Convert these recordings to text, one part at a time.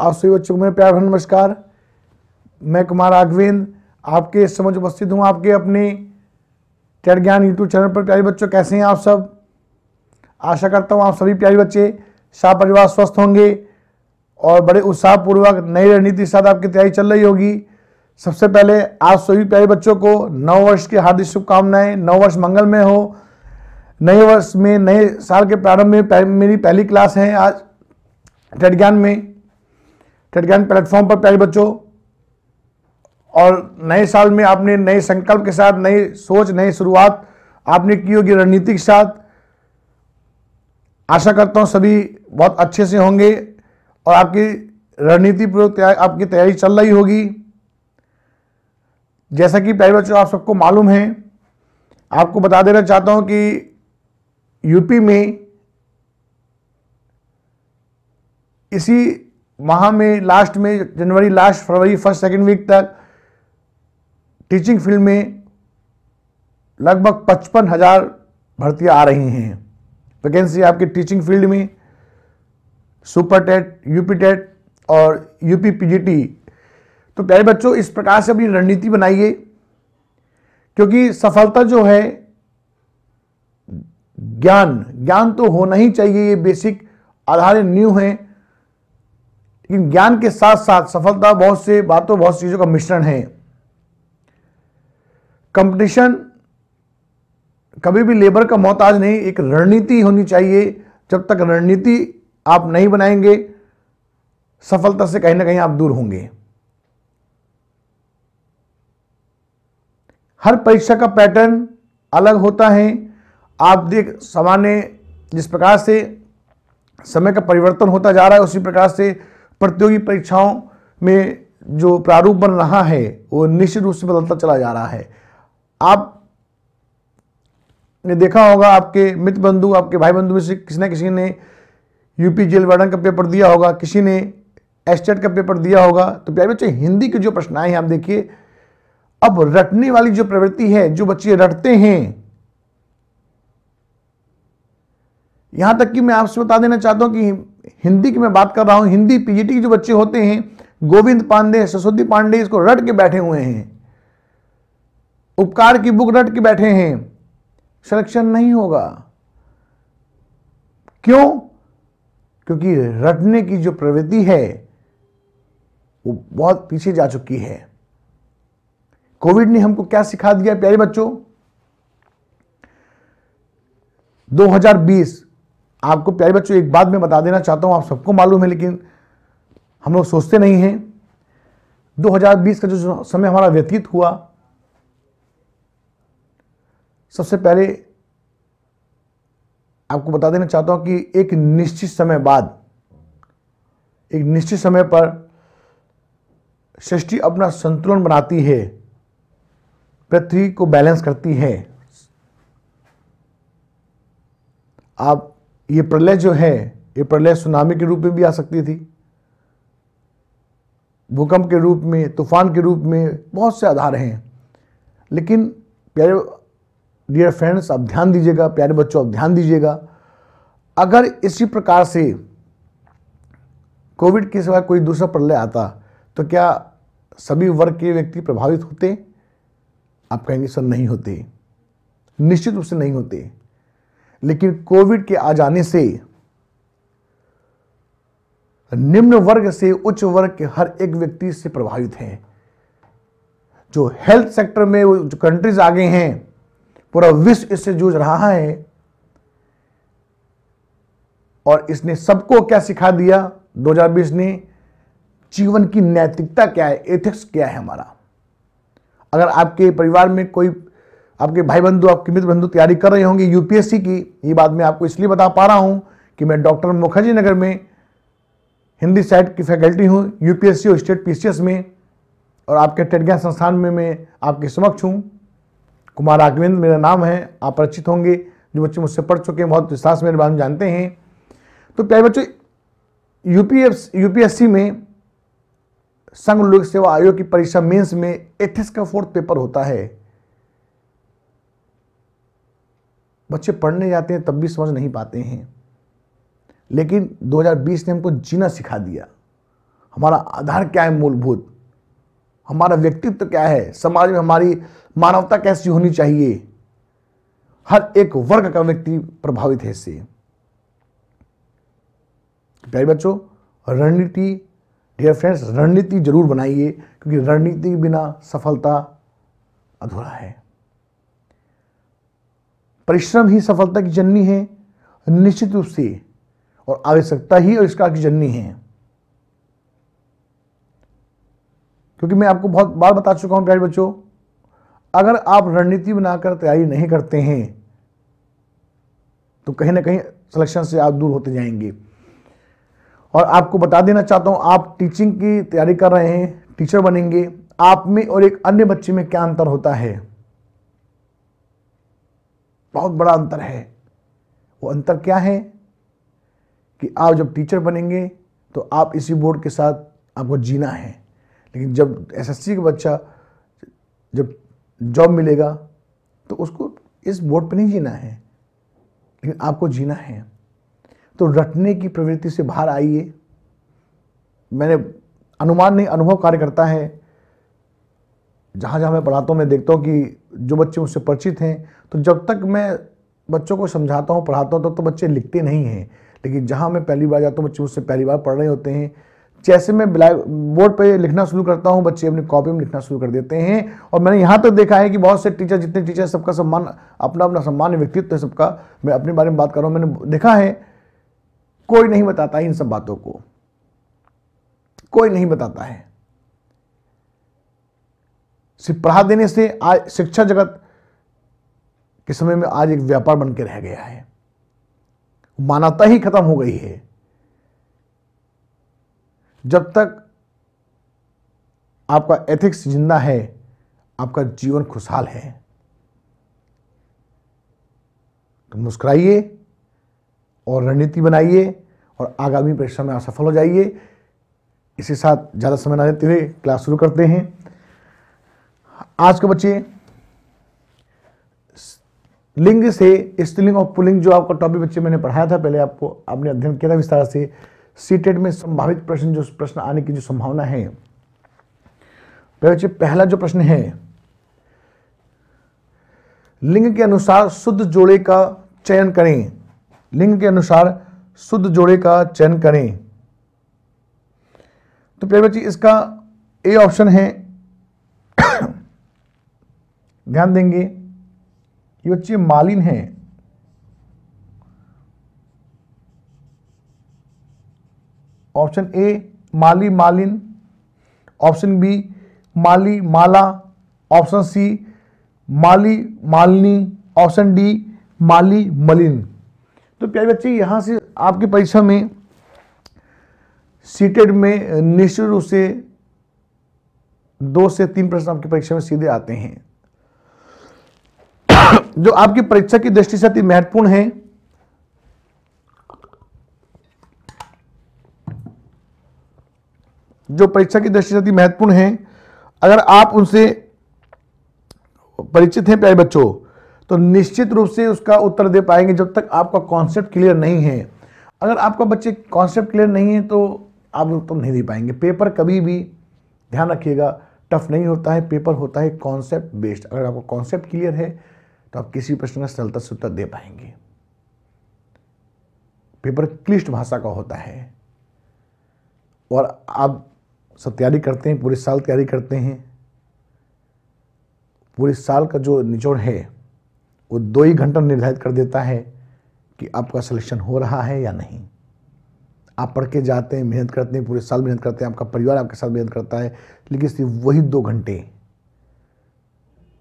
आप सभी बच्चों को मेरे प्यार भर नमस्कार मैं कुमार राघवेंद्र आपके इस समझ उपस्थित हूँ आपके अपने टेट ज्ञान यूट्यूब चैनल पर प्यारे बच्चों कैसे हैं आप सब आशा करता हूँ आप सभी प्यारे बच्चे सा परिवार स्वस्थ होंगे और बड़े उत्साहपूर्वक नई रणनीति के साथ आपकी तैयारी चल रही होगी सबसे पहले आप सभी प्यारे बच्चों को नव वर्ष की हार्दिक शुभकामनाएं नव वर्ष मंगल में हो नए वर्ष में नए साल के प्रारंभ में मेरी पहली क्लास है आज टेट ज्ञान में टेट ज्ञान प्लेटफॉर्म पर प्यारे बच्चों और नए साल में आपने नए संकल्प के साथ नई सोच नई शुरुआत आपने की होगी रणनीति के साथ आशा करता हूँ सभी बहुत अच्छे से होंगे और आपकी रणनीति पूर्वक आपकी तैयारी चल रही होगी जैसा कि प्यारे बच्चों आप सबको मालूम है आपको बता देना चाहता हूं कि यूपी में इसी माह में लास्ट में जनवरी लास्ट फरवरी फर्स्ट सेकेंड वीक तक टीचिंग फील्ड में लगभग पचपन हज़ार भर्तियाँ आ रही हैं वैकेंसी आपके टीचिंग फील्ड में सुपर टेट यूपी टेट और यूपी पीजीटी तो प्यारे बच्चों इस प्रकार से अपनी रणनीति बनाइए क्योंकि सफलता जो है ज्ञान ज्ञान तो होना ही चाहिए ये बेसिक आधार न्यू है लेकिन ज्ञान के साथ साथ सफलता बहुत से बातों बहुत चीज़ों का मिश्रण है कंपटीशन कभी भी लेबर का मोहताज नहीं एक रणनीति होनी चाहिए जब तक रणनीति आप नहीं बनाएंगे सफलता से कहीं ना कहीं आप दूर होंगे हर परीक्षा का पैटर्न अलग होता है आप देख सामान्य जिस प्रकार से समय का परिवर्तन होता जा रहा है उसी प्रकार से प्रतियोगी परीक्षाओं में जो प्रारूप बन रहा है वो निश्चित रूप से बदलता चला जा रहा है आप ने देखा होगा आपके मित्र बंधु आपके भाई बंधु में से किसी न किसी ने यूपी जेल वार्डन का पेपर दिया होगा किसी ने एस्टेट का पेपर दिया होगा तो प्यारे बच्चे हिंदी की जो प्रश्न हैं आप देखिए अब रटने वाली जो प्रवृत्ति है जो बच्चे रटते हैं यहां तक कि मैं आपसे बता देना चाहता हूं कि हिंदी की मैं बात कर रहा हूँ हिंदी पीजीटी के जो बच्चे होते हैं गोविंद पांडे सरस्वती पांडे इसको रट के बैठे हुए हैं उपकार की बुक रट के बैठे हैं सिलेक्शन नहीं होगा क्यों क्योंकि रटने की जो प्रवृत्ति है वो बहुत पीछे जा चुकी है कोविड ने हमको क्या सिखा दिया प्यारे बच्चों आपको प्यारे बच्चों एक बात मैं बता देना चाहता हूँ आप सबको मालूम है लेकिन हम लोग सोचते नहीं हैं 2020 का जो समय हमारा व्यतीत हुआ सबसे पहले आपको बता देना चाहता हूँ कि एक निश्चित समय बाद एक निश्चित समय पर सृष्टि अपना संतुलन बनाती है पृथ्वी को बैलेंस करती है आप ये प्रलय जो है ये प्रलय सुनामी के रूप में भी आ सकती थी भूकंप के रूप में तूफान के रूप में बहुत से आधार हैं लेकिन प्यारे डियर फ्रेंड्स आप ध्यान दीजिएगा प्यारे बच्चों आप ध्यान दीजिएगा अगर इसी प्रकार से कोविड के सिवा कोई दूसरा प्रलय आता तो क्या सभी वर्ग के व्यक्ति प्रभावित होते आप कहेंगे सर नहीं होते निश्चित रूप से नहीं होते लेकिन कोविड के आ जाने से निम्न वर्ग से उच्च वर्ग के हर एक व्यक्ति से प्रभावित हैं जो हेल्थ सेक्टर में जो कंट्रीज आगे हैं पूरा विश्व इससे जूझ रहा है और इसने सबको क्या सिखा दिया 2020 ने जीवन की नैतिकता क्या है एथिक्स क्या है हमारा अगर आपके परिवार में कोई आपके भाई बंधु आपके मित्र बंधु तैयारी कर रहे होंगे यूपीएससी की ये बात मैं आपको इसलिए बता पा रहा हूँ कि मैं डॉक्टर मुखर्जी नगर में हिंदी साइट की फैकल्टी हूँ यूपीएससी और स्टेट पीसीएस में और आपके टेडग्ञा संस्थान में मैं आपके समक्ष हूँ कुमार राघवेंद्र मेरा नाम है आप परिचित होंगे जो बच्चे मुझसे पढ़ चुके हैं बहुत विश्वास मेरे बारे में जानते हैं तो प्यारे बच्चों यूपीएस यूपीएससी में संघ लोक सेवा आयोग की परीक्षा मेंस में एथिस का फोर्थ पेपर होता है बच्चे पढ़ने जाते हैं तब भी समझ नहीं पाते हैं लेकिन 2020 ने हमको जीना सिखा दिया हमारा आधार क्या है मूलभूत हमारा व्यक्तित्व क्या है समाज में हमारी मानवता कैसी होनी चाहिए हर एक वर्ग का व्यक्ति प्रभावित है इससे प्यारे बच्चों रणनीति डियर फ्रेंड्स रणनीति जरूर बनाइए क्योंकि रणनीति के बिना सफलता अधूरा है परिश्रम ही सफलता की जननी है निश्चित रूप से और आवश्यकता ही और की जननी है क्योंकि मैं आपको बहुत बार बता चुका हूं प्यारे बच्चों अगर आप रणनीति बनाकर तैयारी नहीं करते हैं तो कहीं ना कहीं सिलेक्शन से आप दूर होते जाएंगे और आपको बता देना चाहता हूं आप टीचिंग की तैयारी कर रहे हैं टीचर बनेंगे आप में और एक अन्य बच्चे में क्या अंतर होता है बहुत बड़ा अंतर है वो अंतर क्या है कि आप जब टीचर बनेंगे तो आप इसी बोर्ड के साथ आपको जीना है लेकिन जब एसएससी का बच्चा जब जॉब मिलेगा तो उसको इस बोर्ड पर नहीं जीना है लेकिन आपको जीना है तो रटने की प्रवृत्ति से बाहर आइए मैंने अनुमान नहीं अनुभव कार्य करता है जहाँ जहाँ मैं पढ़ाता हूँ मैं देखता हूँ कि जो बच्चे उससे परिचित हैं तो जब तक मैं बच्चों को समझाता हूँ पढ़ाता हूँ तब तो, तो बच्चे लिखते नहीं हैं लेकिन जहाँ मैं पहली बार जाता हूँ बच्चे मुझसे पहली बार पढ़ रहे होते हैं जैसे मैं ब्लैक बोर्ड पर लिखना शुरू करता हूँ बच्चे अपनी कॉपी में लिखना शुरू कर देते हैं और मैंने यहाँ तक तो देखा है कि बहुत से टीचर जितने टीचर सबका सम्मान अपना अपना सम्मान व्यक्तित्व है सबका मैं अपने बारे में बात कर रहा हूँ मैंने देखा है कोई नहीं बताता है इन सब बातों को कोई नहीं बताता है सिर्फ पढ़ा देने से आज शिक्षा जगत के समय में आज एक व्यापार बन के रह गया है मानवता ही खत्म हो गई है जब तक आपका एथिक्स जिंदा है आपका जीवन खुशहाल है तो मुस्कुराइए और रणनीति बनाइए और आगामी परीक्षा में आप सफल हो जाइए इसी साथ ज़्यादा समय ना देते हुए क्लास शुरू करते हैं आज के बच्चे लिंग से स्त्रीलिंग और पुलिंग जो आपका टॉपिक बच्चे मैंने पढ़ाया था पहले आपको आपने अध्ययन किया था विस्तार से सीटेड में संभावित प्रश्न जो प्रश्न आने की जो संभावना है बच्चे पहला जो प्रश्न है लिंग के अनुसार शुद्ध जोड़े का चयन करें लिंग के अनुसार शुद्ध जोड़े का चयन करें तो प्यारे बच्चे इसका ए ऑप्शन है ध्यान देंगे ये बच्चे मालिन है ऑप्शन ए माली मालिन ऑप्शन बी माली माला ऑप्शन सी माली मालिनी ऑप्शन डी माली मलिन तो प्यारे बच्चे यहां से आपकी परीक्षा में सीटेड में निश्चित रूप से दो से तीन प्रश्न आपकी परीक्षा में सीधे आते हैं जो आपकी परीक्षा की दृष्टि से अति महत्वपूर्ण है जो परीक्षा की दृष्टि से अति महत्वपूर्ण है अगर आप उनसे परिचित हैं प्यारे बच्चों तो निश्चित रूप से उसका उत्तर दे पाएंगे जब तक आपका कॉन्सेप्ट क्लियर नहीं है अगर आपका बच्चे कॉन्सेप्ट क्लियर नहीं है तो आप उत्तर नहीं दे पाएंगे पेपर कभी भी ध्यान रखिएगा टफ नहीं होता है पेपर होता है कॉन्सेप्ट बेस्ड अगर आपका कॉन्सेप्ट क्लियर है तो आप किसी प्रश्न का सरलता से उत्तर दे पाएंगे पेपर क्लिष्ट भाषा का होता है और आप सब तैयारी करते हैं पूरे साल तैयारी करते हैं पूरे साल का जो निचोड़ है वो दो ही घंटा निर्धारित कर देता है कि आपका सिलेक्शन हो रहा है या नहीं आप पढ़ के जाते हैं मेहनत करते हैं पूरे साल मेहनत करते हैं आपका परिवार आपके साथ मेहनत करता है लेकिन सिर्फ वही दो घंटे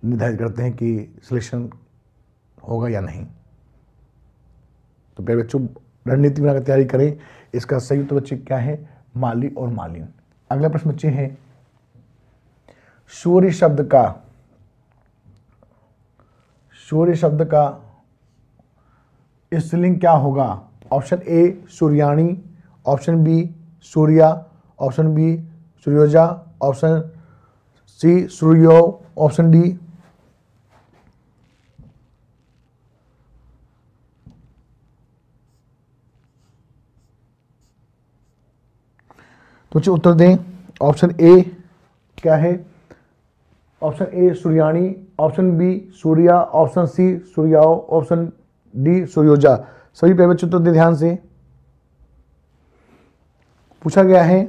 निर्धारित करते हैं कि सिलेक्शन होगा या नहीं तो प्यारे बच्चों रणनीति बनाकर तैयारी करें इसका संयुक्त बच्चे क्या है माली और मालिन अगला प्रश्न बच्चे हैं सूर्य शब्द का सूर्य शब्द का स्त्रीलिंग क्या होगा ऑप्शन ए सूर्याणी ऑप्शन बी सूर्या ऑप्शन बी सूर्योजा ऑप्शन सी सूर्यो ऑप्शन डी तो बच्चे उत्तर दें ऑप्शन ए क्या है ऑप्शन ए सूर्याणी ऑप्शन बी सूर्या ऑप्शन सी सूर्याओ ऑप्शन डी सूर्योजा सभी पे बच्चे उत्तर दें ध्यान से पूछा गया है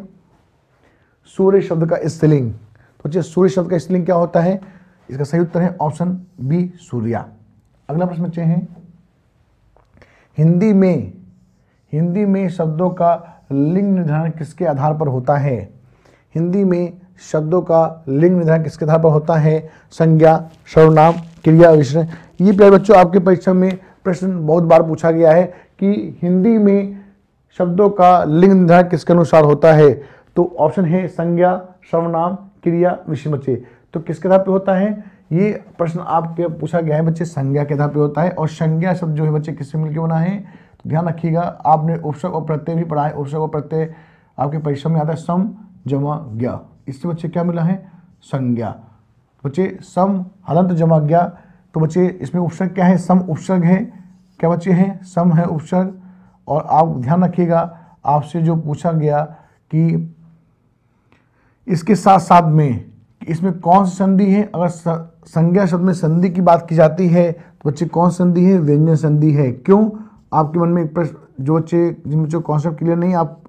सूर्य शब्द का स्त्रीलिंग तो बच्चे सूर्य शब्द का स्त्रीलिंग क्या होता है इसका सही उत्तर है ऑप्शन बी सूर्या अगला प्रश्न बच्चे हैं हिंदी में हिंदी में शब्दों का लिंग निर्धारण किसके आधार पर होता है हिंदी में शब्दों का लिंग निर्धारण किसके आधार पर होता है संज्ञा सर्वनाम क्रिया विषय ये प्यारे बच्चों आपके परीक्षा में प्रश्न बहुत बार पूछा गया है कि हिंदी में शब्दों का लिंग निर्धारण किसके अनुसार होता है तो ऑप्शन है संज्ञा सर्वनाम क्रिया विषय बच्चे तो किसके आधार पर होता है ये प्रश्न आपके पूछा गया है बच्चे संज्ञा के आधार पर होता है और संज्ञा शब्द जो है बच्चे किससे मिलकर बना है ध्यान रखिएगा आपने उपसर्ग और प्रत्यय भी पढ़ाए उपसर्ग और प्रत्यय आपके परीक्षा में आता है सम जमा ज्ञा इससे बच्चे क्या मिला है संज्ञा बच्चे सम हलंत जमा ज्ञा तो बच्चे इसमें उपसर्ग क्या है सम उपसर्ग है क्या बच्चे हैं सम है उपसर्ग और आप ध्यान रखिएगा आपसे जो पूछा गया कि इसके साथ साथ में इसमें कौन सी संधि है अगर संज्ञा शब्द में संधि की बात की जाती है तो बच्चे कौन संधि है व्यंजन संधि है क्यों आपके मन में एक प्रश्न जो बच्चे जिन बच्चों कॉन्सेप्ट क्लियर नहीं आप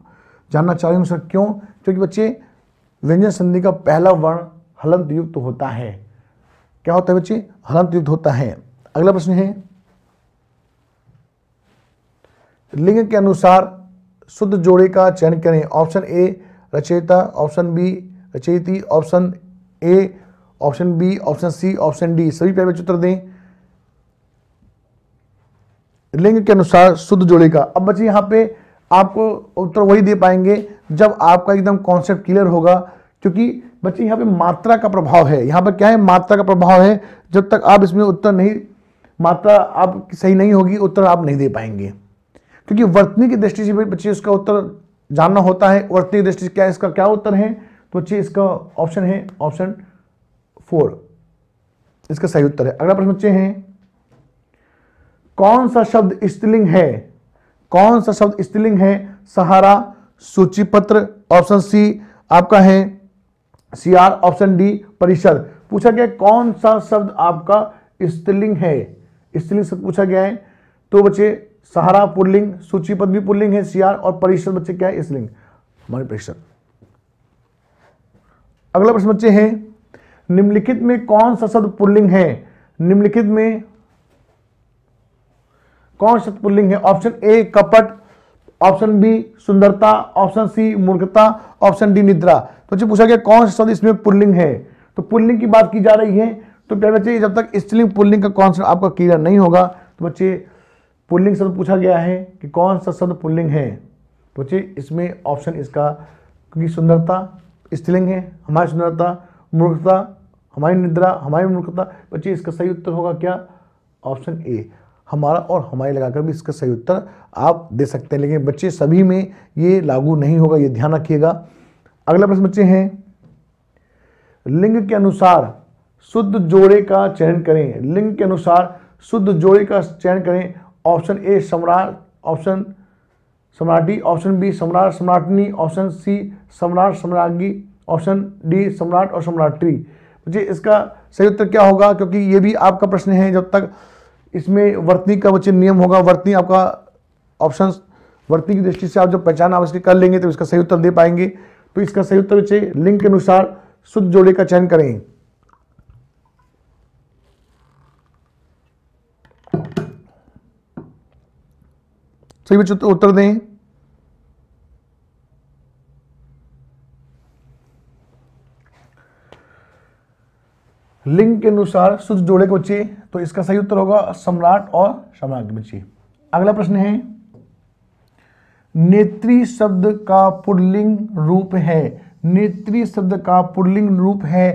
जानना चाह रहे हो सर क्यों क्योंकि बच्चे व्यंजन संधि का पहला वर्ण हलंत युक्त होता है क्या होता है बच्चे हलंत युक्त होता है अगला प्रश्न है लिंग के अनुसार शुद्ध जोड़े का चयन करें ऑप्शन ए रचयिता ऑप्शन बी रचयिती option A option B option C option D सभी प्यारे बच्चे उत्तर दें लिंग के अनुसार शुद्ध जोड़ेगा अब बच्चे यहाँ पे आपको उत्तर वही दे पाएंगे जब आपका एकदम कॉन्सेप्ट क्लियर होगा क्योंकि बच्चे यहाँ पे मात्रा का प्रभाव है यहाँ पर क्या है मात्रा का प्रभाव है जब तक आप इसमें उत्तर नहीं मात्रा आप सही नहीं होगी उत्तर आप नहीं दे पाएंगे क्योंकि वर्तनी की दृष्टि से बच्चे इसका उत्तर जानना होता है वर्तनी की दृष्टि से क्या इसका क्या उत्तर है तो बच्चे इसका ऑप्शन है ऑप्शन फोर इसका सही उत्तर है अगला प्रश्न बच्चे हैं कौन सा शब्द स्त्रीलिंग है कौन सा शब्द स्त्रीलिंग है सहारा सूची पत्र ऑप्शन सी आपका है सी आर ऑप्शन डी परिषद पूछा गया कौन सा शब्द आपका स्त्रीलिंग है स्त्रीलिंग शब्द पूछा गया है तो बच्चे सहारा पुल्लिंग सूची पद भी पुल्लिंग है सीआर और परिषद बच्चे क्या है स्त्रीलिंग हमारे परिषद अगला प्रश्न बच्चे हैं निम्नलिखित में कौन सा शब्द पुल्लिंग है निम्नलिखित में कौन सा पुल्लिंग है ऑप्शन ए कपट ऑप्शन बी सुंदरता ऑप्शन सी मूर्खता ऑप्शन डी निद्रा तो बच्चे पूछा गया कौन सा शब्द इसमें पुल्लिंग है तो पुल्लिंग की बात की जा रही है तो क्या बच्चे जब तक स्त्रीलिंग पुल्लिंग का कॉन्सेप्ट आपका क्लियर नहीं होगा तो बच्चे पुल्लिंग शब्द पूछा गया है कि कौन सा शब्द पुल्लिंग है तो बच्चे इसमें ऑप्शन इसका क्योंकि सुंदरता स्त्रीलिंग है हमारी सुंदरता मूर्खता हमारी निद्रा हमारी मूर्खता बच्चे इसका सही उत्तर होगा क्या ऑप्शन ए हमारा और हमारे लगाकर भी इसका सही उत्तर आप दे सकते हैं लेकिन बच्चे सभी में ये लागू नहीं होगा ये ध्यान रखिएगा अगला प्रश्न बच्चे हैं लिंग के अनुसार शुद्ध जोड़े का चयन करें लिंग के अनुसार शुद्ध जोड़े का चयन करें ऑप्शन ए सम्राट ऑप्शन सम्राटी ऑप्शन बी सम्राट सम्राटनी ऑप्शन सी सम्राट सम्राज्ञी ऑप्शन डी सम्राट और सम्राटी बच्चे इसका सही उत्तर क्या होगा क्योंकि ये भी आपका प्रश्न है जब तक इसमें वर्तनी का बच्चे नियम होगा वर्तनी आपका ऑप्शन वर्ती की दृष्टि से आप जब पहचान आप कर लेंगे तो इसका सही उत्तर दे पाएंगे तो इसका सही उत्तर बच्चे लिंक के अनुसार शुद्ध जोड़े का चयन करें सही बच्चे तो उत्तर दें लिंग के अनुसार शुद्ध जोड़े के बच्चे तो इसका सही उत्तर होगा सम्राट और सम्राट के बच्चे अगला प्रश्न है नेत्री शब्द का पुरलिंग रूप है नेत्री शब्द का पुल्लिंग रूप है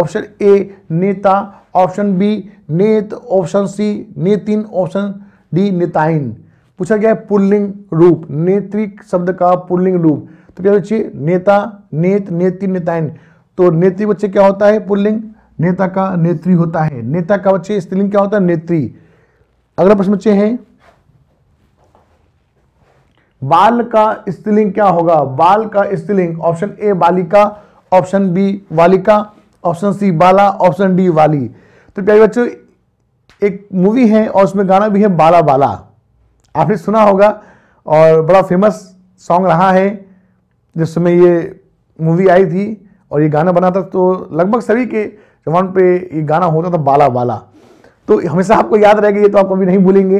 ऑप्शन ए नेता ऑप्शन बी नेत ऑप्शन सी नेतिन ऑप्शन डी नेताइन पूछा गया है पुल्लिंग रूप नेत्री शब्द का पुल्लिंग रूप तो क्या बच्चे नेता नेत नेतिन नेताइन तो नेत्री बच्चे क्या होता है पुल्लिंग नेता का नेत्री होता है नेता का बच्चे स्त्रीलिंग क्या होता है नेत्री अगला प्रश्न बच्चे हैं बाल का स्त्रीलिंग क्या होगा बाल का स्त्रीलिंग ऑप्शन ए बालिका ऑप्शन बी वालिका ऑप्शन सी बाला ऑप्शन डी वाली तो प्यारे बच्चों एक मूवी है और उसमें गाना भी है बाला बाला आपने सुना होगा और बड़ा फेमस सॉन्ग रहा है जिस समय ये मूवी आई थी और ये गाना बना था तो लगभग सभी के जवान पे ये गाना होता था बाला बाला तो हमेशा आपको याद रहेगा ये तो आप कभी नहीं भूलेंगे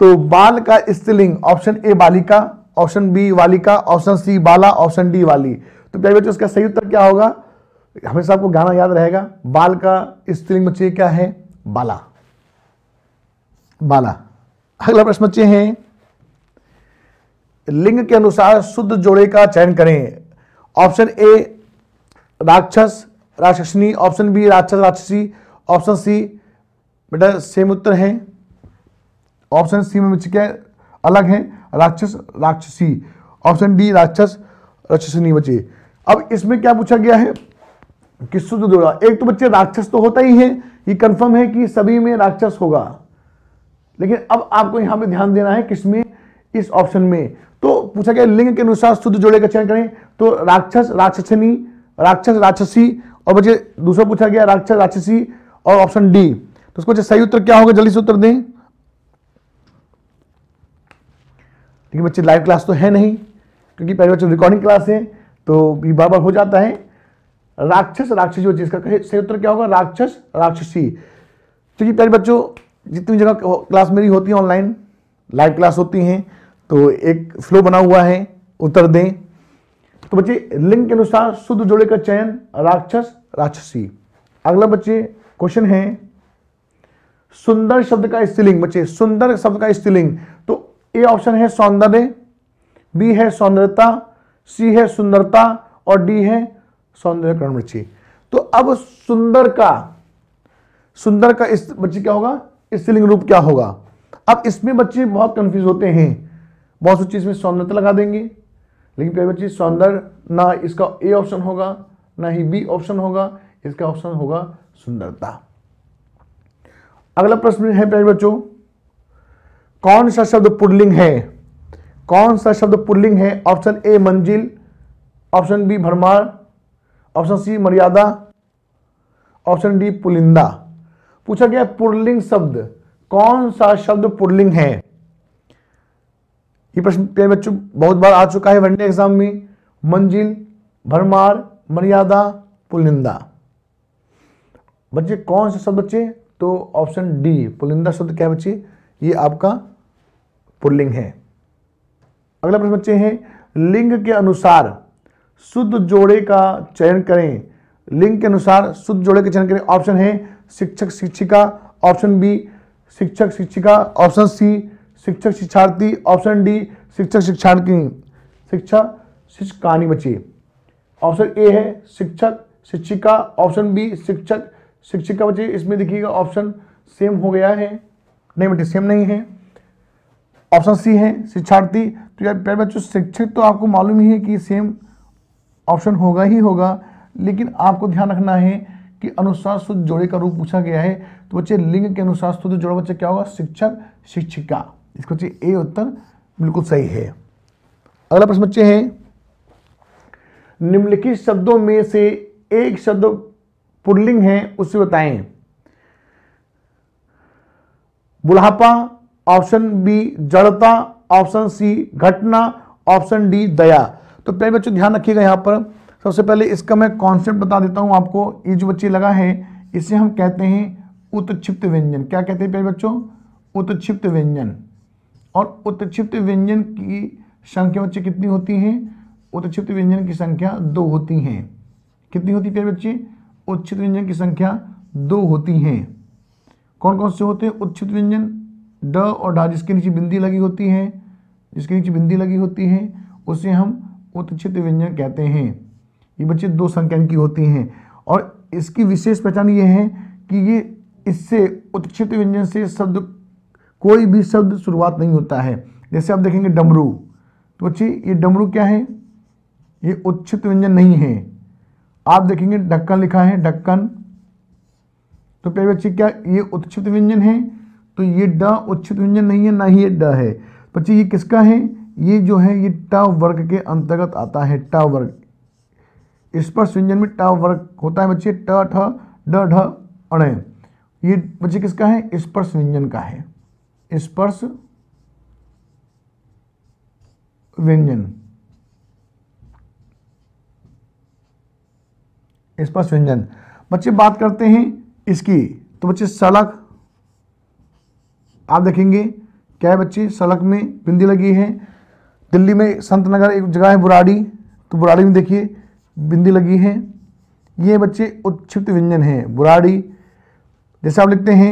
तो बाल का स्त्रीलिंग ऑप्शन ए बालिका ऑप्शन बी वालिका ऑप्शन सी बाला ऑप्शन डी वाली तो प्यारे बच्चों इसका सही उत्तर क्या होगा हमेशा आपको गाना याद रहेगा बाल का स्त्रीलिंग बच्चे क्या है बाला बाला अगला प्रश्न बच्चे हैं लिंग के अनुसार शुद्ध जोड़े का चयन करें ऑप्शन ए राक्षस राक्षसनी ऑप्शन बी राक्षस राक्षसी ऑप्शन सी बेटा सेम उत्तर है ऑप्शन सी में बच्चे अलग है राक्षस राक्षसी ऑप्शन डी राक्षस राक्षसनी बच्चे अब इसमें क्या पूछा गया है कि शुद्ध दुर्गा एक तो बच्चे राक्षस तो होता ही है ये कंफर्म है कि सभी में राक्षस होगा लेकिन अब आपको यहां पे ध्यान देना है किसमें इस ऑप्शन में तो पूछा गया लिंग के अनुसार शुद्ध जोड़े का चयन करें तो राक्षस राक्षसनी राक्षस राक्षसी और बच्चे दूसरा पूछा गया राक्षस राक्षसी और ऑप्शन डी तो उसको बच्चे अच्छा, सही उत्तर क्या होगा जल्दी से उत्तर दें लेकिन बच्चे लाइव क्लास तो है नहीं क्योंकि पहले बच्चे रिकॉर्डिंग क्लास है तो ये बार बार हो जाता है राक्षस राक्षसी बच्चे इसका सही उत्तर क्या होगा राक्षस राक्षसी क्योंकि तो पहले बच्चों जितनी जगह क्लास मेरी होती है ऑनलाइन लाइव क्लास होती हैं तो एक फ्लो बना हुआ है उत्तर दें तो बच्चे लिंक के अनुसार शुद्ध जोड़े का चयन राक्षस राक्षसी अगला बच्चे क्वेश्चन है सुंदर शब्द का स्त्रीलिंग बच्चे सुंदर शब्द का स्त्रीलिंग तो ए ऑप्शन है सौंदर्य बी है सौंदर्यता सी है सुंदरता और डी है सौंदर्यकरण बच्चे तो अब सुंदर का सुंदर का इस बच्चे क्या होगा स्त्रीलिंग रूप क्या होगा अब इसमें बच्चे बहुत कंफ्यूज होते हैं बहुत सी चीज़ में सौंदर्यता लगा देंगे लेकिन प्यारे बच्चे सौंदर्य ना इसका ए ऑप्शन होगा ना ही बी ऑप्शन होगा इसका ऑप्शन होगा सुंदरता अगला प्रश्न है प्यारे बच्चों कौन सा शब्द पुडलिंग है कौन सा शब्द पुडलिंग है ऑप्शन ए मंजिल ऑप्शन बी भरमार ऑप्शन सी मर्यादा ऑप्शन डी पुलिंदा पूछा गया पुडलिंग शब्द कौन सा शब्द पुडलिंग है ये प्रश्न प्यारे बच्चों बहुत बार आ चुका है वनडे एग्जाम में मंजिल भरमार मर्यादा पुलिंदा बच्चे कौन से शब्द बच्चे तो ऑप्शन डी पुलिंदा शब्द क्या बच्चे ये आपका पुल्लिंग है अगला प्रश्न बच्चे हैं लिंग के अनुसार शुद्ध जोड़े का चयन करें लिंग के अनुसार शुद्ध जोड़े का चयन करें ऑप्शन है शिक्षक शिक्षिका ऑप्शन बी शिक्षक शिक्षिका ऑप्शन सी शिक्षक शिक्षार्थी ऑप्शन डी शिक्षक शिक्षार्थी शिक्षा शिक्षकानी बच्चे ऑप्शन ए है शिक्षक शिक्षिका ऑप्शन बी शिक्षक शिक्षिका बच्चे इसमें देखिएगा ऑप्शन सेम हो गया है नहीं बेटे सेम नहीं है ऑप्शन सी है शिक्षार्थी तो यार प्यारे बच्चों शिक्षक तो आपको मालूम ही है कि सेम ऑप्शन होगा ही होगा लेकिन आपको ध्यान रखना है कि अनुसार शुद्ध जोड़े का रूप पूछा गया है तो बच्चे लिंग के अनुसार शुद्ध जोड़ा बच्चा क्या होगा शिक्षक शिक्षिका इसको बच्चे ए उत्तर बिल्कुल सही है अगला प्रश्न बच्चे हैं निम्नलिखित शब्दों में से एक शब्द पुल्लिंग है उसे बताएं बुढ़ापा ऑप्शन बी जड़ता ऑप्शन सी घटना ऑप्शन डी दया तो पहले बच्चों ध्यान रखिएगा यहां पर सबसे पहले इसका मैं कॉन्सेप्ट बता देता हूं आपको ये जो बच्चे लगा है इसे हम कहते हैं उत्क्षिप्त व्यंजन क्या कहते हैं प्यारे बच्चों उत्क्षिप्त व्यंजन और उत्क्षिप्त व्यंजन की संख्या बच्चे कितनी होती है उत्क्षिप्त व्यंजन की संख्या दो होती हैं कितनी होती है बच्चे उच्छित व्यंजन की संख्या दो होती हैं कौन कौन से होते हैं उच्छित व्यंजन ड और डा जिसके नीचे बिंदी लगी होती है जिसके नीचे बिंदी लगी होती है उसे हम उत्क्षित व्यंजन कहते हैं ये बच्चे दो संख्या की होती हैं और इसकी विशेष पहचान ये है कि ये इससे उत्क्षित व्यंजन से शब्द कोई भी शब्द शुरुआत नहीं होता है जैसे आप देखेंगे डमरू तो बच्चे ये डमरू क्या है ये उच्छित व्यंजन नहीं है आप देखेंगे ढक्कन लिखा है ढक्कन तो प्यारे बच्चे क्या ये उच्छित व्यंजन है तो ये ड उच्छित व्यंजन नहीं है ना ही ये ड है बच्चे ये किसका है ये जो है ये ट वर्ग के अंतर्गत आता है ट वर्ग स्पर्श व्यंजन में ट वर्ग होता है बच्चे ट ठ ड ढ अण ये बच्चे किसका है स्पर्श व्यंजन का है स्पर्श व्यंजन स्पर्श व्यंजन बच्चे बात करते हैं इसकी तो बच्चे सड़क आप देखेंगे क्या है बच्चे सड़क में बिंदी लगी है दिल्ली में संत नगर एक जगह है बुराड़ी तो बुराड़ी में देखिए बिंदी लगी है ये बच्चे उच्छिप्त व्यंजन है बुराड़ी जैसे आप लिखते हैं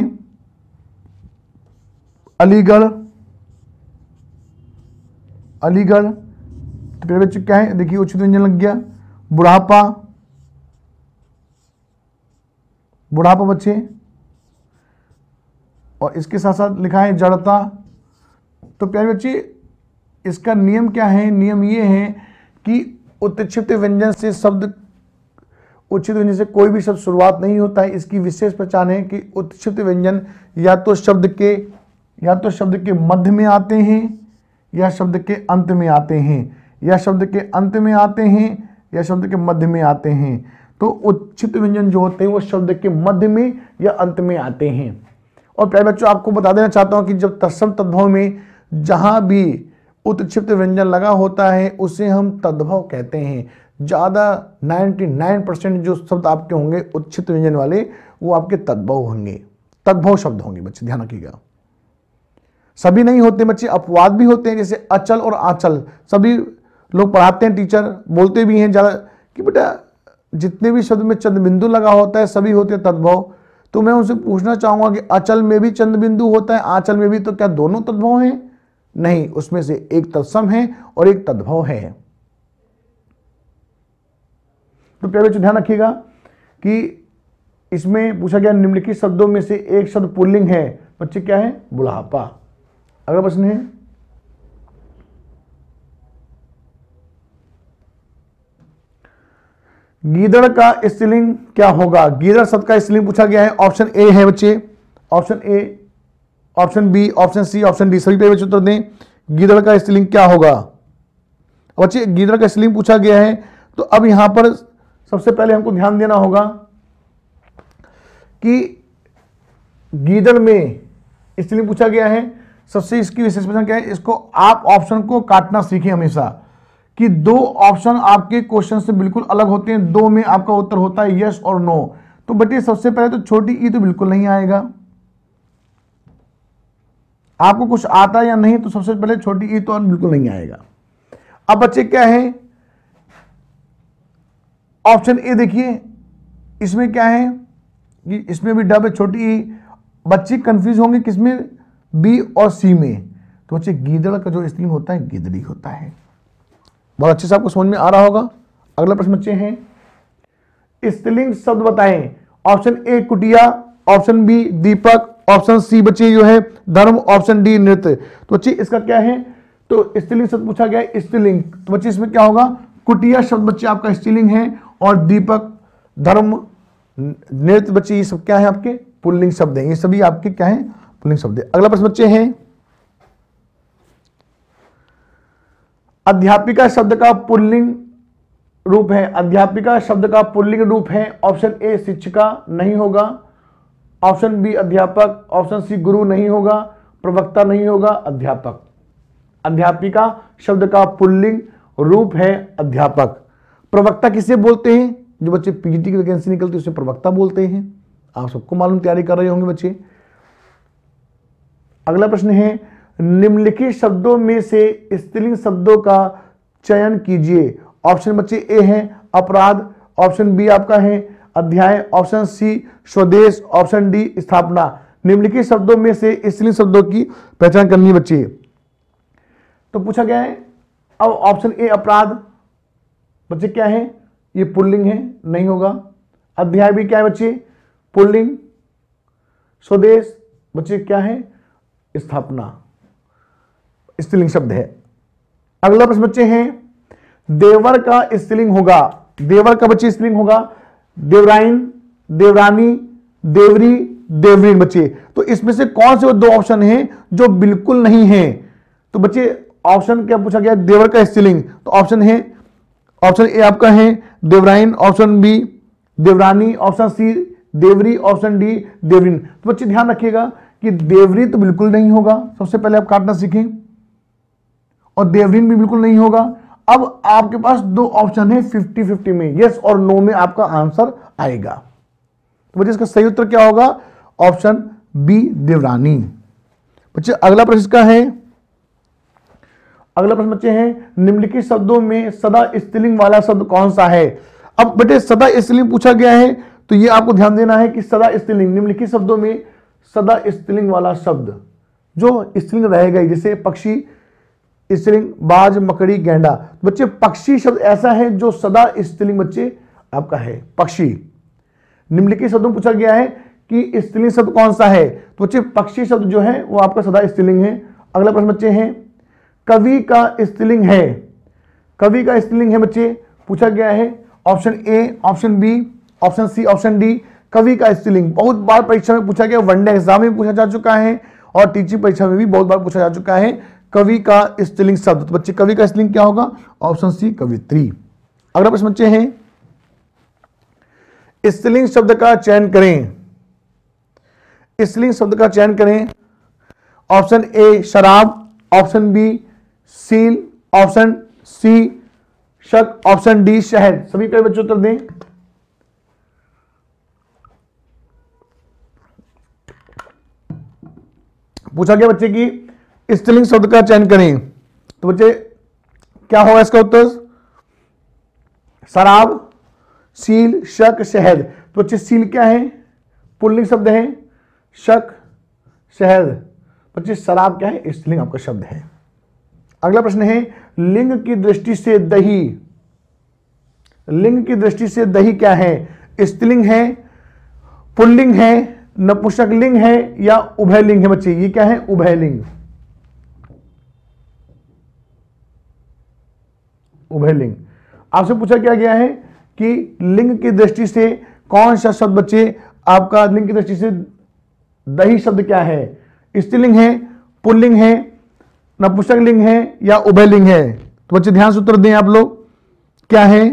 अलीगढ़ अलीगढ़ तो बच्चे क्या है देखिए उच्छिप्त व्यंजन लग गया बुढ़ापा बुढ़ापा बच्चे और इसके साथ साथ लिखा है जड़ता तो प्यारे बच्चे इसका नियम क्या है नियम ये है कि उत्क्षिप्त व्यंजन से शब्द उचित व्यंजन से कोई भी शब्द शुरुआत नहीं होता है इसकी विशेष पहचान है कि उत्क्षिप्त व्यंजन या तो शब्द के या तो शब्द के मध्य में आते हैं या शब्द के अंत में आते हैं या शब्द के अंत में आते हैं या शब्द के मध्य में आते हैं तो उचित व्यंजन जो होते हैं वो शब्द के मध्य में या अंत में आते हैं और प्यारे बच्चों आपको बता देना चाहता हूँ कि जब तत्सम तद्भव में जहाँ भी उत्क्षिप्त व्यंजन लगा होता है उसे हम तद्भव कहते हैं ज़्यादा 99 परसेंट जो शब्द आपके होंगे उच्छित व्यंजन वाले वो आपके तद्भव होंगे तद्भव शब्द होंगे बच्चे ध्यान रखिएगा सभी नहीं होते बच्चे अपवाद भी होते हैं जैसे अचल और आचल सभी लोग पढ़ाते हैं टीचर बोलते भी हैं ज़्यादा कि बेटा जितने भी शब्द में चंद बिंदु लगा होता है सभी होते हैं तद्भव तो मैं उनसे पूछना चाहूंगा कि अचल में भी चंद बिंदु होता है आंचल में भी तो क्या दोनों तद्भव हैं नहीं उसमें से एक तत्सम है और एक तद्भव है तो क्या बच्चों ध्यान रखिएगा कि इसमें पूछा गया निम्नलिखित शब्दों में से एक शब्द पुल्लिंग है बच्चे क्या है बुढ़ापा अगला प्रश्न है गीदड़ का स्त्रीलिंग क्या होगा गीदड़ शब्द का स्त्रीलिंग पूछा गया है ऑप्शन ए है बच्चे option A option B option C option D सभी पे बच्चे उत्तर दें गीदड़ का स्त्रीलिंग क्या होगा बच्चे गीदड़ का स्त्रीलिंग पूछा गया है तो अब यहां पर सबसे पहले हमको ध्यान देना होगा कि गीदड़ में स्त्रीलिंग पूछा गया है सबसे इसकी विशेष पहचान क्या है इसको आप ऑप्शन को काटना सीखें हमेशा कि दो ऑप्शन आपके क्वेश्चन से बिल्कुल अलग होते हैं दो में आपका उत्तर होता है यस और नो तो बेटे सबसे पहले तो छोटी ई e तो बिल्कुल नहीं आएगा आपको कुछ आता या नहीं तो सबसे पहले छोटी ई e तो बिल्कुल नहीं आएगा अब बच्चे क्या है ऑप्शन ए देखिए इसमें क्या है कि इसमें भी डब है छोटी ई e। बच्चे कंफ्यूज होंगे किसमें बी और सी में तो बच्चे गीदड़ का जो स्त्री होता है गिदड़ी होता है बहुत अच्छे से आपको समझ में आ रहा होगा अगला प्रश्न बच्चे हैं स्त्रीलिंग शब्द बताएं ऑप्शन ए कुटिया ऑप्शन बी दीपक ऑप्शन सी बच्चे जो है धर्म ऑप्शन डी नृत्य तो बच्चे इसका क्या है तो स्त्रीलिंग शब्द पूछा गया स्त्रीलिंग तो बच्चे इसमें क्या होगा कुटिया शब्द बच्चे आपका स्त्रीलिंग है और दीपक धर्म नृत्य बच्चे ये सब क्या है आपके पुल्लिंग शब्द हैं ये सभी आपके क्या है पुल्लिंग शब्द है अगला प्रश्न बच्चे हैं अध्यापिका शब्द का पुल्लिंग रूप है अध्यापिका शब्द का पुल्लिंग रूप है ऑप्शन ए शिक्षिका नहीं होगा ऑप्शन बी अध्यापक ऑप्शन सी गुरु नहीं होगा प्रवक्ता नहीं होगा अध्यापक अध्यापिका शब्द का पुल्लिंग रूप है अध्यापक प्रवक्ता किसे बोलते हैं जो बच्चे पीजीटी की वैकेंसी निकलती है उसे प्रवक्ता बोलते हैं आप सबको मालूम तैयारी कर रहे होंगे बच्चे अगला प्रश्न है निम्नलिखित शब्दों में से स्त्रीलिंग शब्दों का चयन कीजिए ऑप्शन बच्चे ए हैं अपराध ऑप्शन बी आपका है अध्याय ऑप्शन सी स्वदेश ऑप्शन डी स्थापना निम्नलिखित शब्दों में से स्त्रीलिंग शब्दों की पहचान करनी है बच्चे तो पूछा गया है अब ऑप्शन ए अपराध बच्चे क्या है ये पुल्लिंग है नहीं होगा अध्याय भी क्या है बच्चे पुल्लिंग स्वदेश बच्चे क्या है स्थापना स्त्रीलिंग शब्द है अगला प्रश्न बच्चे हैं देवर का स्त्रीलिंग होगा देवर का बच्चे स्त्रीलिंग होगा देवराइन देवरानी देवरी देवरी बच्चे तो इसमें से कौन से वो दो ऑप्शन हैं जो बिल्कुल नहीं है तो बच्चे ऑप्शन क्या पूछा गया देवर का स्त्रीलिंग तो ऑप्शन है ऑप्शन ए आपका है देवराइन ऑप्शन बी देवरानी ऑप्शन सी देवरी ऑप्शन डी देवरीन तो बच्चे ध्यान रखिएगा कि देवरी तो बिल्कुल नहीं होगा सबसे पहले आप काटना सीखें और देवरीन भी बिल्कुल नहीं होगा अब आपके पास दो ऑप्शन है फिफ्टी फिफ्टी में यस और नो में आपका आंसर आएगा तो बच्चे इसका सही उत्तर क्या होगा ऑप्शन बी देवरानी बच्चे अगला प्रश्न का है अगला प्रश्न बच्चे हैं निम्नलिखित शब्दों में सदा स्त्रीलिंग वाला शब्द कौन सा है अब बेटे सदा स्त्रीलिंग पूछा गया है तो ये आपको ध्यान देना है कि सदा स्त्रीलिंग निम्नलिखित शब्दों में सदा स्त्रीलिंग वाला शब्द जो स्त्रीलिंग रहेगा जैसे पक्षी स्त्रीलिंग बाज मकड़ी गेंडा तो बच्चे पक्षी शब्द ऐसा है जो सदा स्त्रीलिंग बच्चे आपका है पक्षी निम्नलिखित शब्दों पूछा गया है कि स्त्रीलिंग शब्द कौन सा है तो बच्चे पक्षी शब्द जो है वो आपका सदा स्त्रीलिंग है अगला प्रश्न बच्चे हैं कवि का स्त्रीलिंग है कवि का स्त्रीलिंग है बच्चे पूछा गया है option A option B option C option D कवि का स्त्रीलिंग बहुत बार परीक्षा में पूछा गया वनडे एग्जाम में पूछा जा चुका है और टीचिंग परीक्षा में भी बहुत बार पूछा जा चुका है कवि का स्त्रीलिंग शब्द तो बच्चे कवि का स्त्रीलिंग क्या होगा ऑप्शन सी कवित्री अगला प्रश्न बच्चे हैं स्त्रीलिंग शब्द का चयन करें स्त्रीलिंग शब्द का चयन करें ऑप्शन ए शराब ऑप्शन बी सील ऑप्शन सी शक ऑप्शन डी शहर सभी पहले बच्चे उत्तर दें पूछा गया बच्चे की स्त्रीलिंग शब्द का चयन करें तो बच्चे क्या होगा इसका उत्तर शराब सील शक शहद तो बच्चे सील क्या है पुल्लिंग शब्द है शक शहद बच्चे शराब क्या है स्त्रीलिंग आपका शब्द है अगला प्रश्न है लिंग की दृष्टि से दही लिंग की दृष्टि से दही क्या है स्त्रीलिंग है पुल्लिंग है नपुंसक लिंग है या उभयलिंग है बच्चे ये क्या है उभयलिंग उभय लिंग आपसे पूछा क्या गया है कि लिंग की दृष्टि से कौन सा शब्द बच्चे आपका लिंग की दृष्टि से दही शब्द क्या है स्त्रीलिंग है पुल्लिंग है नपुंसक लिंग है या उभय लिंग है तो बच्चे ध्यान से उत्तर दें आप लोग क्या है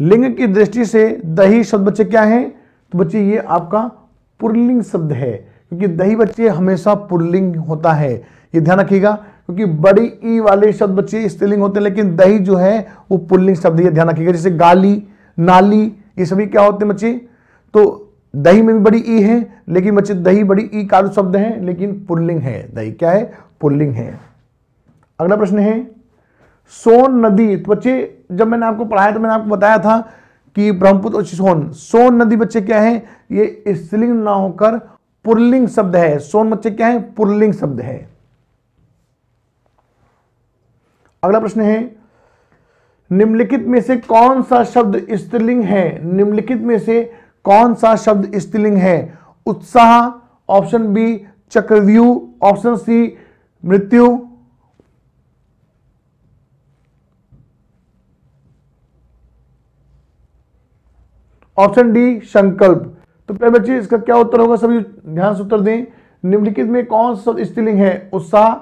लिंग की दृष्टि से दही शब्द बच्चे क्या है तो बच्चे ये आपका पुरलिंग शब्द है क्योंकि दही बच्चे हमेशा पुरलिंग होता है ये ध्यान रखिएगा क्योंकि बड़ी ई वाले शब्द बच्चे स्त्रीलिंग होते हैं लेकिन दही जो है वो पुल्लिंग शब्द ये ध्यान रखिएगा जैसे गाली नाली ये सभी क्या होते हैं बच्चे तो दही में भी बड़ी ई है लेकिन बच्चे दही बड़ी ई कालू शब्द है लेकिन पुल्लिंग है दही क्या है पुल्लिंग है अगला प्रश्न है सोन नदी बच्चे जब मैंने आपको पढ़ाया तो मैंने आपको बताया था कि ब्रह्मपुत्र और सोन सोन नदी बच्चे क्या है ये स्त्रीलिंग ना होकर पुरलिंग शब्द है सोन बच्चे क्या है पुरलिंग शब्द है अगला प्रश्न है निम्नलिखित में से कौन सा शब्द स्त्रीलिंग है निम्नलिखित में से कौन सा शब्द स्त्रीलिंग है उत्साह ऑप्शन बी चक्रव्यूह ऑप्शन सी मृत्यु ऑप्शन डी संकल्प तो प्यारे बच्चे इसका क्या उत्तर होगा सभी ध्यान से उत्तर दें निम्नलिखित में कौन सा स्त्रीलिंग है उत्साह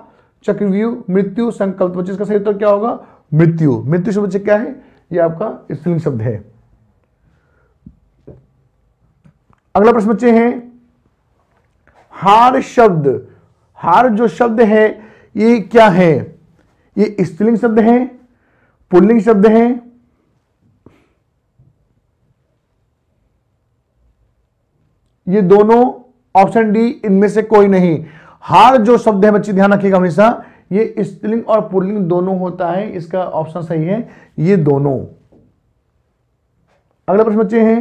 चक्रव्यूह मृत्यु संकल्प बच्चे इसका सही उत्तर क्या होगा मृत्यु मृत्यु शब्द बच्चे क्या है ये आपका स्त्रीलिंग शब्द है अगला प्रश्न बच्चे हैं हार शब्द हार जो शब्द है ये क्या है ये स्त्रीलिंग शब्द है पुल्लिंग शब्द है ये दोनों ऑप्शन डी इनमें से कोई नहीं हार जो शब्द है बच्चे ध्यान रखिएगा हमेशा ये स्त्रीलिंग और पुरलिंग दोनों होता है इसका ऑप्शन सही है ये दोनों अगला प्रश्न बच्चे हैं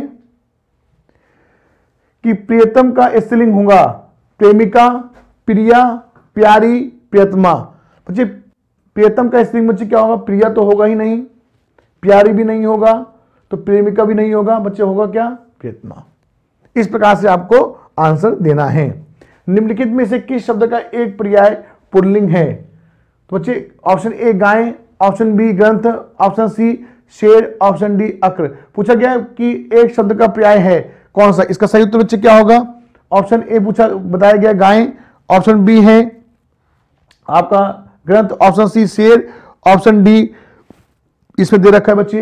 कि प्रियतम का स्त्रीलिंग होगा प्रेमिका प्रिया प्यारी प्रियतमा बच्चे प्रियतम का स्त्रीलिंग बच्चे क्या होगा प्रिया तो होगा ही नहीं प्यारी भी नहीं होगा तो प्रेमिका भी नहीं होगा बच्चे होगा क्या प्रियतमा इस प्रकार से आपको आंसर देना है निम्नलिखित में से किस शब्द का एक पर्याय पुल्लिंग है तो बच्चे ऑप्शन ए गाय ऑप्शन बी ग्रंथ ऑप्शन सी शेर ऑप्शन डी अक्र पूछा गया कि एक शब्द का पर्याय है कौन सा इसका सही उत्तर बच्चे क्या होगा ऑप्शन ए पूछा बताया गया गाय ऑप्शन बी है आपका ग्रंथ ऑप्शन सी शेर ऑप्शन डी इसमें दे रखा है बच्चे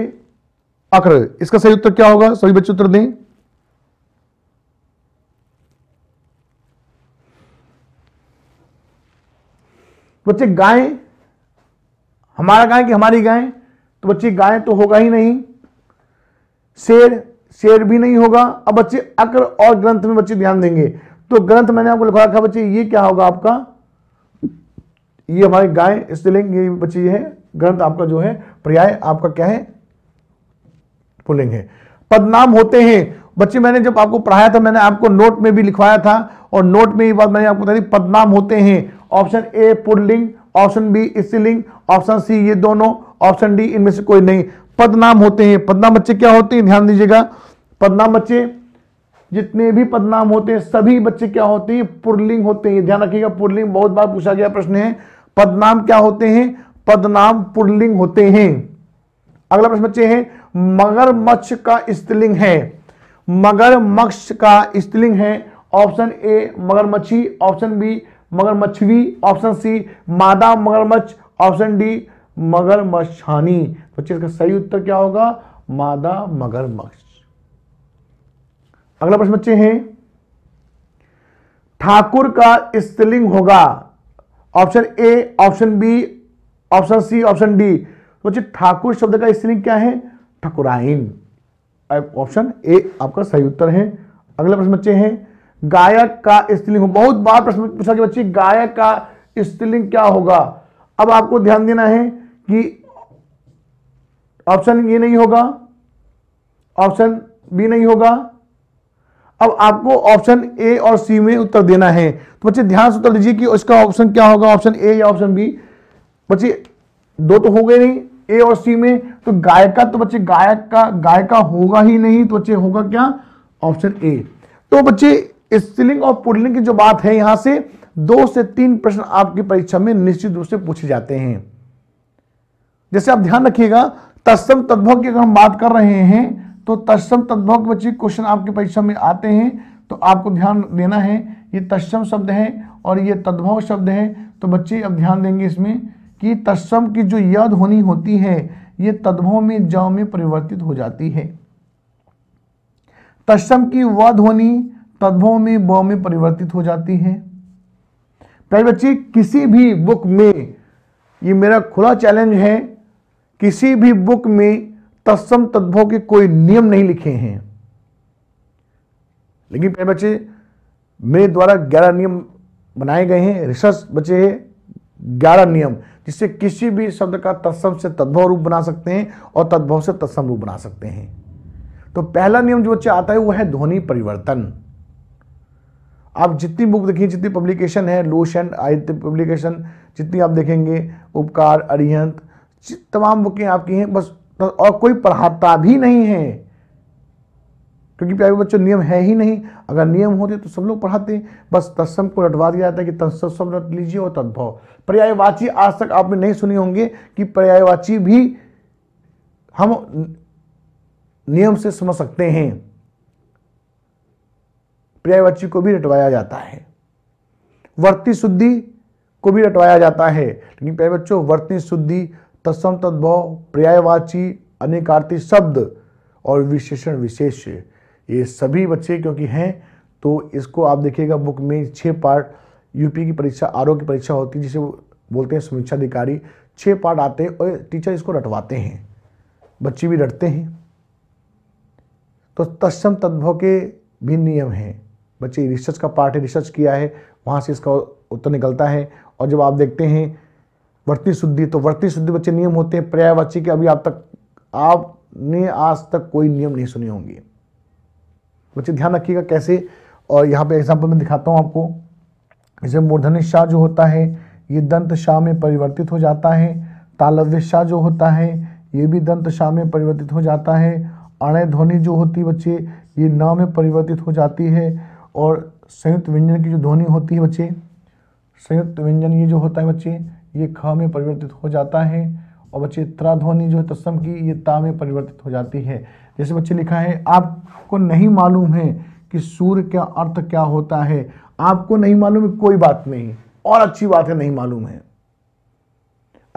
अक्र इसका सही उत्तर क्या होगा सभी बच्चे उत्तर दें बच्चे गाय हमारा गाय कि हमारी गाय तो बच्चे गाय तो होगा ही नहीं शेर शेर भी नहीं होगा अब बच्चे अक्र और ग्रंथ में बच्चे ध्यान देंगे तो ग्रंथ मैंने आपको लिखा रखा बच्चे ये क्या होगा आपका ये हमारी गाय स्त्रीलिंग ये बच्चे ये है ग्रंथ आपका जो है पर्याय आपका क्या है पुलिंग है पदनाम होते हैं बच्चे मैंने जब आपको पढ़ाया था मैंने आपको नोट में भी लिखवाया था और नोट में ये बात मैंने आपको बता दी पदनाम होते हैं ऑप्शन ए पुरलिंग ऑप्शन बी स्त्रीलिंग ऑप्शन सी ये दोनों ऑप्शन डी इनमें से कोई नहीं पदनाम होते हैं पदनाम बच्चे क्या होते हैं ध्यान दीजिएगा पदनाम बच्चे जितने भी पदनाम होते हैं सभी बच्चे क्या होते हैं पुरलिंग होते हैं ध्यान रखिएगा पुरलिंग बहुत बार पूछा गया प्रश्न है पदनाम क्या होते हैं पदनाम पुरलिंग होते हैं अगला प्रश्न बच्चे हैं मगरमच्छ का स्त्रीलिंग है मगरमच्छ का स्त्रीलिंग है ऑप्शन ए मगरमच्छी ऑप्शन बी भी ऑप्शन सी मादा मगरमच्छ ऑप्शन डी मगरमच्छानी बच्चे तो इसका सही उत्तर क्या होगा मादा मगरमच्छ अगला प्रश्न बच्चे हैं ठाकुर का स्त्रीलिंग होगा option A option B option C option D तो बच्चे ठाकुर शब्द का स्त्रीलिंग क्या है ठकुराइन ऑप्शन ए आपका सही उत्तर है अगला प्रश्न बच्चे हैं गायक का स्त्रीलिंग बहुत बार प्रश्न पूछा कि बच्चे गायक का स्त्रीलिंग क्या होगा अब आपको ध्यान देना है कि ऑप्शन ये नहीं होगा ऑप्शन बी नहीं होगा अब आपको ऑप्शन ए और सी में उत्तर देना है तो बच्चे ध्यान से उत्तर दीजिए कि इसका ऑप्शन क्या होगा ऑप्शन ए या ऑप्शन बी बच्चे दो तो हो गए नहीं ए और सी में तो गायका तो बच्चे गायक का तो गायका होगा ही नहीं तो बच्चे होगा क्या ऑप्शन ए तो बच्चे स्टिलिंग और पुडलिंग की जो बात है यहां से दो से तीन प्रश्न आपकी परीक्षा में निश्चित रूप से पूछे जाते हैं जैसे आप ध्यान रखिएगा तत्सम तद्भव की अगर हम बात कर रहे हैं तो तत्सम तद्भव के बच्चे क्वेश्चन आपकी परीक्षा में आते हैं तो आपको ध्यान देना है ये तत्सम शब्द है और ये तद्भव शब्द है तो बच्चे अब ध्यान देंगे इसमें कि तत्सम की जो याद होनी होती है ये तद्भव में जव में परिवर्तित हो जाती है तत्सम की वध होनी तद्भव में व में परिवर्तित हो जाती है प्यारे बच्चे किसी भी बुक में ये मेरा खुला चैलेंज है किसी भी बुक में तत्सम तद्भव के कोई नियम नहीं लिखे हैं लेकिन प्यारे बच्चे मेरे द्वारा ग्यारह नियम बनाए गए हैं रिसर्च बचे हैं ग्यारह नियम जिससे किसी भी शब्द का तत्सम से तद्भव रूप बना सकते हैं और तद्भव से तत्सम रूप बना सकते हैं तो पहला नियम जो बच्चे आता है वो है ध्वनि परिवर्तन आप जितनी बुक देखिए जितनी पब्लिकेशन है लोशन आदित्य पब्लिकेशन जितनी आप देखेंगे उपकार अरिहंत तमाम बुकें आपकी हैं बस और कोई पढ़ाता भी नहीं है क्योंकि प्यारे बच्चों नियम है ही नहीं अगर नियम होते तो सब लोग पढ़ाते बस तत्सम को रटवा दिया जाता है कि तत्सम रट लीजिए और तद्भव पर्यायवाची आज तक आपने नहीं सुने होंगे कि पर्यायवाची भी हम नियम से समझ सकते हैं पर्यायवाची को भी रटवाया जाता है वर्ती शुद्धि को भी रटवाया जाता है लेकिन प्यारे बच्चों वर्ती शुद्धि तत्सम तद्भव पर्यायवाची अनेकार्थी शब्द और विशेषण विशेष ये सभी बच्चे क्योंकि हैं तो इसको आप देखिएगा बुक में छः पार्ट यूपी की परीक्षा आर की परीक्षा होती है जिसे बोलते हैं समीक्षा अधिकारी छः पार्ट आते हैं और टीचर इसको रटवाते हैं बच्चे भी रटते हैं तो तत्सम तद्भव के भी नियम हैं बच्चे रिसर्च का पार्ट है रिसर्च किया है वहाँ से इसका उत्तर निकलता है और जब आप देखते हैं वर्ती शुद्धि तो वर्ती शुद्धि बच्चे नियम होते हैं पर्यायवाची के अभी आप तक आपने आज तक कोई नियम नहीं सुने होंगे बच्चे ध्यान रखिएगा कैसे और यहाँ पे एग्जाम्पल मैं दिखाता हूँ आपको जैसे मूर्धन्य शाह जो होता है ये दंत शाह में परिवर्तित हो जाता है तालव्य शाह जो होता है ये भी दंत शाह में परिवर्तित हो जाता है अणय ध्वनि जो होती है बच्चे ये न में परिवर्तित हो जाती है और संयुक्त व्यंजन की जो ध्वनि होती है बच्चे संयुक्त व्यंजन ये जो होता है बच्चे ये ख में परिवर्तित हो जाता है और बच्चे त्रा ध्वनि जो है तस्म की ये ता में परिवर्तित हो जाती है जैसे बच्चे लिखा है आपको नहीं मालूम है कि सूर्य का अर्थ क्या होता है आपको नहीं मालूम है कोई बात नहीं और अच्छी बात है नहीं मालूम है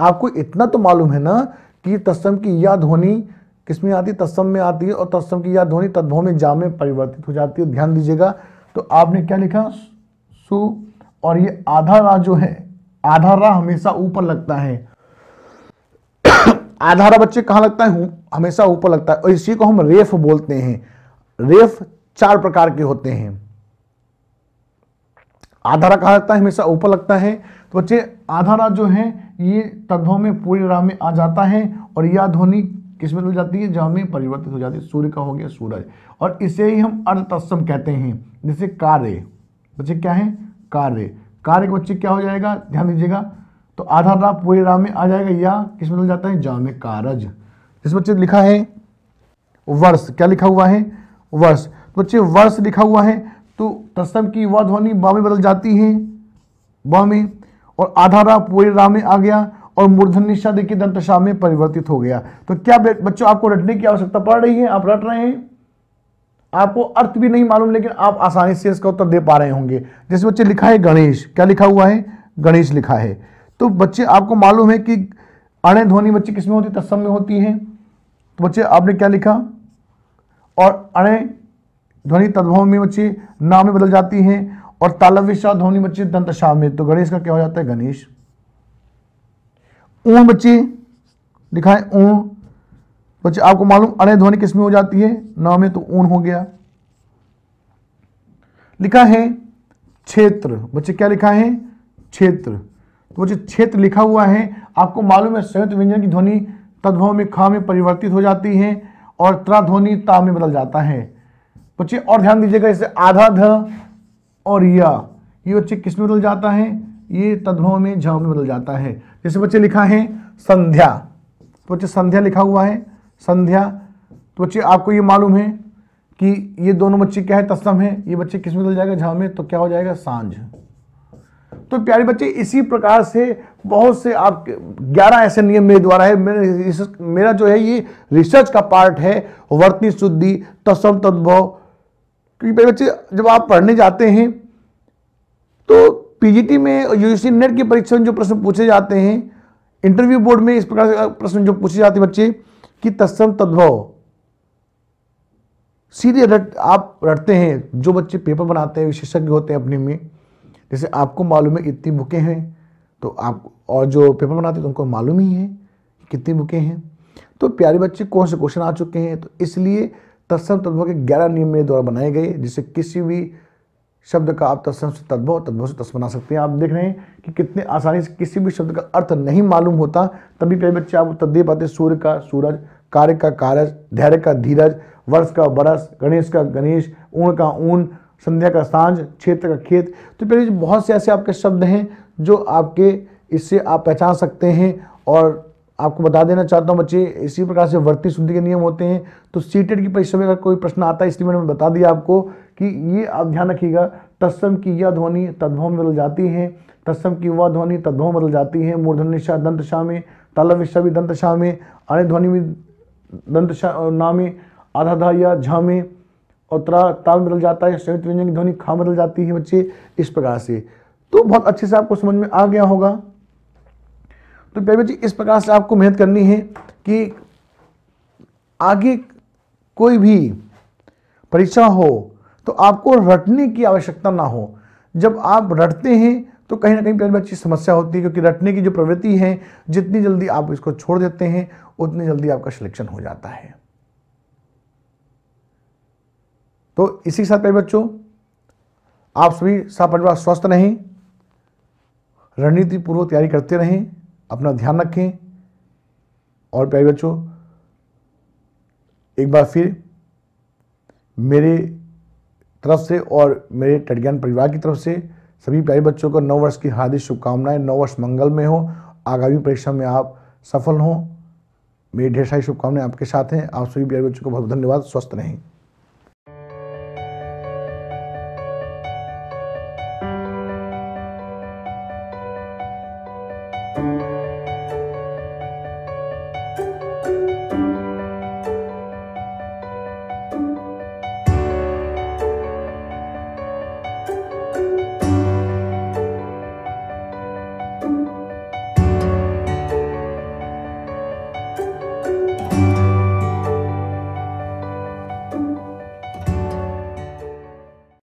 आपको इतना तो मालूम है ना कि तस्म की यह ध्वनि किसमें आती है तस्म में आती है और तस्म की यह ध्वनि तद्भव में जा में परिवर्तित हो जाती है ध्यान दीजिएगा तो आपने क्या लिखा सु और ये आधा रा जो है आधा रा हमेशा ऊपर लगता है आधा रा बच्चे कहां लगता है हमेशा ऊपर लगता है और इसी को हम रेफ बोलते हैं रेफ चार प्रकार के होते हैं आधा रा कहा जाता है हमेशा ऊपर लगता है तो बच्चे आधा रा जो है ये तद्भव में पूरी राह में आ जाता है और यह ध्वनि किस में हो जाती है जहाँ में परिवर्तित हो जाती है सूर्य का हो गया सूरज और इसे ही हम अर्ध तत्सम कहते हैं जैसे कार्य बच्चे क्या है कार्य कार्य के बच्चे क्या हो जाएगा ध्यान दीजिएगा तो आधा राह पूरे राह में आ जाएगा या किस में हो जाता है जहाँ में कारज जिस बच्चे लिखा है वर्ष क्या लिखा हुआ है वर्ष तो बच्चे वर्ष लिखा हुआ है तो तत्सम की वध होनी बा में बदल जाती है ब में और आधा राह पूरे राह में आ गया और मूर्धन निशा देखिए दंतशा में परिवर्तित हो गया तो क्या बच्चों आपको रटने की आवश्यकता पड़ रही है आप रट रहे हैं आपको अर्थ भी नहीं मालूम लेकिन आप आसानी से इसका उत्तर दे पा रहे होंगे जैसे बच्चे लिखा है गणेश क्या लिखा हुआ है गणेश लिखा है तो बच्चे आपको मालूम है कि अणे ध्वनि बच्चे किसमें होती तत्सम में होती है तो बच्चे आपने क्या लिखा और अणे ध्वनि तद्भव में बच्चे नाम में बदल जाती है और तालव्य ध्वनि बच्चे दंतशा में तो गणेश का क्या हो जाता है गणेश ऊन बच्चे दिखाएं ऊन बच्चे आपको मालूम अड़े ध्वनि किसमें हो जाती है न में तो ऊन हो गया लिखा है क्षेत्र बच्चे क्या लिखा है क्षेत्र तो बच्चे क्षेत्र लिखा हुआ है आपको मालूम है संयुक्त व्यंजन की ध्वनि तद्भव में खा में परिवर्तित हो जाती है और त्रा ध्वनि ता में बदल जाता है बच्चे और ध्यान दीजिएगा इसे आधा ध और या ये बच्चे किसमें बदल जाता है ये तद्भव में झ में बदल जाता है जैसे बच्चे लिखा है संध्या तो बच्चे संध्या लिखा हुआ है संध्या तो बच्चे आपको ये मालूम है कि ये दोनों बच्चे क्या है तस्म है ये बच्चे किस में बदल जाएगा झा में तो क्या हो जाएगा सांझ तो प्यारे बच्चे इसी प्रकार से बहुत से आप ग्यारह ऐसे नियम मेरे द्वारा है मेरे मेरा जो है ये रिसर्च का पार्ट है वर्तनी शुद्धि तस्म तद्भव क्योंकि प्यारे बच्चे जब आप पढ़ने जाते हैं तो पीजीटी में यूजीसी नेट की परीक्षा में जो प्रश्न पूछे जाते हैं इंटरव्यू बोर्ड में इस प्रकार के प्रश्न जो पूछे जाते हैं बच्चे कि तत्सम तद्भव सीधे रट आप रटते हैं जो बच्चे पेपर बनाते हैं विशेषज्ञ होते हैं अपने में जैसे आपको मालूम है इतनी बुकें हैं तो आप और जो पेपर बनाते हैं तो उनको मालूम ही है कितनी बुकें हैं तो प्यारे बच्चे कौन से क्वेश्चन आ चुके हैं तो इसलिए तत्सम तद्भव के ग्यारह नियम मेरे द्वारा बनाए गए जिससे किसी भी शब्द का आप तस्म से तद्भव तद्भव से तस्म बना सकते हैं आप देख रहे हैं कि कितने आसानी से किसी भी शब्द का अर्थ नहीं मालूम होता तभी प्यारे बच्चे आप तद दे पाते सूर्य का सूरज कार्य का कारज धैर्य का धीरज वर्ष का बरस गणेश का गणेश ऊन का ऊन संध्या का सांझ क्षेत्र का खेत तो पहले बहुत से ऐसे आपके शब्द हैं जो आपके इससे आप पहचान सकते हैं और आपको बता देना चाहता हूँ बच्चे इसी प्रकार से वर्ती शुद्धि के नियम होते हैं तो सीटेड की परीक्षा में अगर कोई प्रश्न आता है इसलिए मैंने बता दिया आपको कि ये आप ध्यान रखिएगा तस्म की यह ध्वनि तद्भव में बदल जाती है तस्म की वह ध्वनि तद्भव बदल जाती है दंत शाह में तालव्यशा भी दंतशा में अणे ध्वनि भी दंतशा शाह में आधा धा या झा में और त्रा ता बदल जाता है संयुक्त व्यंजन की ध्वनि खा बदल जाती है बच्चे इस प्रकार से तो बहुत अच्छे से आपको समझ में आ गया होगा तो प्रवीण जी इस प्रकार से आपको मेहनत करनी है कि आगे कोई भी परीक्षा हो तो आपको रटने की आवश्यकता ना हो जब आप रटते हैं तो कहीं ना कहीं प्यारे बच्ची समस्या होती है क्योंकि रटने की जो प्रवृत्ति है जितनी जल्दी आप इसको छोड़ देते हैं उतनी जल्दी आपका सिलेक्शन हो जाता है तो इसी के साथ प्यारे बच्चों आप सभी सपरिवार स्वस्थ रहें रणनीतिपूर्वक तैयारी करते रहें अपना ध्यान रखें और प्यारे बच्चों एक बार फिर मेरे तरफ से और मेरे टटज्ञान परिवार की तरफ से सभी प्यारे बच्चों को नौ वर्ष की हार्दिक शुभकामनाएं नौ वर्ष मंगल में हो आगामी परीक्षा में आप सफल हों मेरी ढेर सारी शुभकामनाएं आपके साथ हैं आप सभी प्यारे बच्चों को बहुत धन्यवाद स्वस्थ रहें